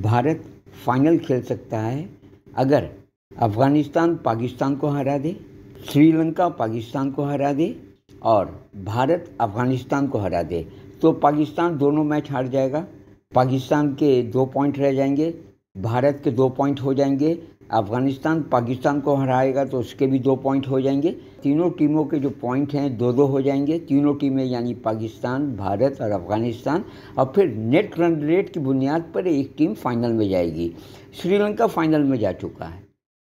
Bharat final खेल सकता है अगर अफगानिस्तान पाकिस्तान को हरा दे श्रीलंका पाकिस्तान को हरा दे और भारत अफगानिस्तान को हरा दे तो पाकिस्तान दोनों मैच हार जाएगा पाकिस्तान के दो पॉइंट रह जाएंगे भारत के दो पॉइंट हो जाएंगे अफगानिस्तान पाकिस्तान को हराएगा तो उसके भी दो पॉइंट हो जाएंगे तीनों टीमों के जो पॉइंट हैं दो दो हो जाएंगे तीनों टीमें यानी पाकिस्तान भारत और अफगानिस्तान और फिर नेट रन रेट की बुनियाद पर एक टीम फाइनल में जाएगी श्रीलंका फाइनल में जा चुका है